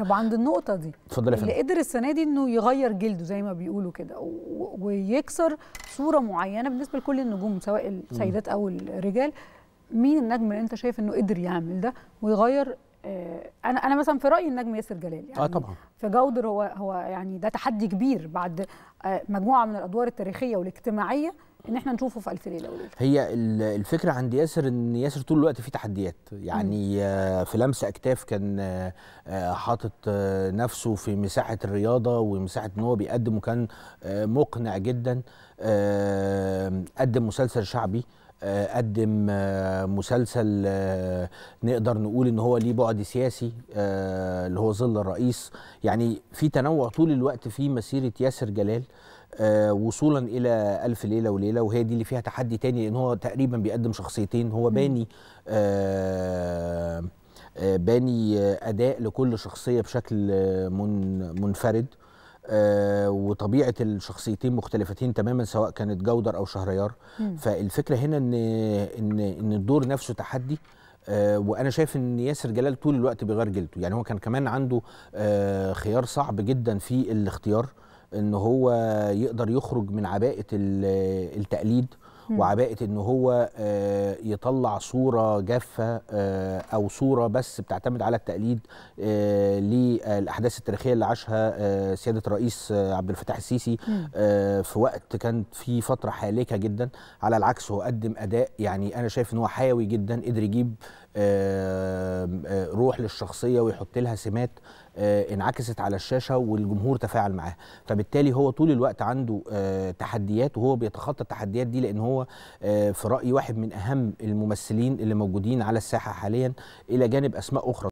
طب عند النقطة دي اتفضلي يا فندم اللي قدر السنة دي إنه يغير جلده زي ما بيقولوا كده ويكسر صورة معينة بالنسبة لكل النجوم سواء السيدات أو الرجال مين النجم اللي أنت شايف إنه قدر يعمل ده ويغير آه، انا انا مثلا في رايي النجم ياسر جلال يعني اه طبعا في جودر هو هو يعني ده تحدي كبير بعد آه، مجموعه من الادوار التاريخيه والاجتماعيه ان احنا نشوفه في الف ليله وليله هي الفكره عند ياسر ان ياسر طول الوقت في تحديات يعني مم. في لمسه اكتاف كان آه، آه، حاطط آه، نفسه في مساحه الرياضه ومساحه ان هو بيقدم وكان مقنع جدا قدم مسلسل شعبي قدم مسلسل نقدر نقول ان هو ليه بعد سياسي اللي هو ظل الرئيس يعني في تنوع طول الوقت في مسيره ياسر جلال آه، وصولا الى الف ليله وليله وهي دي اللي فيها تحدي تاني لان هو تقريبا بيقدم شخصيتين هو باني آه، آه، باني اداء لكل شخصيه بشكل منفرد وطبيعه الشخصيتين مختلفتين تماما سواء كانت جودر او شهريار فالفكره هنا ان ان ان الدور نفسه تحدي وانا شايف ان ياسر جلال طول الوقت بيغير جلده يعني هو كان كمان عنده خيار صعب جدا في الاختيار ان هو يقدر يخرج من عباءه التقليد وعباءه ان هو آه، يطلع صوره جافه آه، او صوره بس بتعتمد على التقليد آه، للاحداث التاريخيه اللي عاشها سياده الرئيس عبد الفتاح السيسي في وقت كانت في فتره حالكه جدا على العكس هو قدم اداء يعني انا شايف ان هو حيوي جدا قدر يجيب روح للشخصيه ويحط لها سمات انعكست على الشاشه والجمهور تفاعل معاها فبالتالي هو طول الوقت عنده تحديات وهو بيتخطى التحديات دي لان هو في رأي واحد من اهم الممثلين اللي موجودين على الساحه حاليا الى جانب اسماء اخرى